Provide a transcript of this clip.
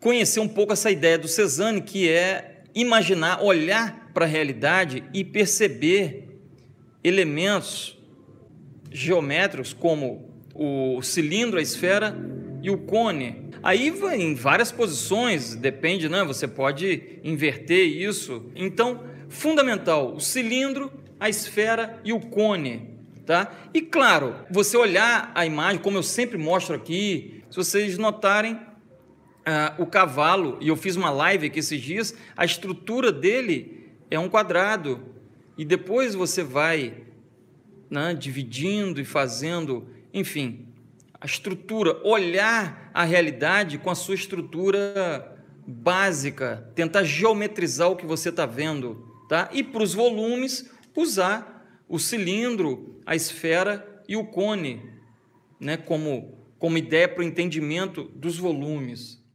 conhecer um pouco essa ideia do Cezanne, que é imaginar, olhar para a realidade e perceber elementos geométricos como o cilindro, a esfera e o cone. Aí vai em várias posições, depende, né? Você pode inverter isso. Então, fundamental, o cilindro, a esfera e o cone, tá? E claro, você olhar a imagem, como eu sempre mostro aqui, se vocês notarem, uh, o cavalo, e eu fiz uma live aqui esses dias, a estrutura dele é um quadrado. E depois você vai né, dividindo e fazendo, enfim, a estrutura, olhar a realidade com a sua estrutura básica, tentar geometrizar o que você está vendo. Tá? E para os volumes, usar o cilindro, a esfera e o cone né, como, como ideia para o entendimento dos volumes.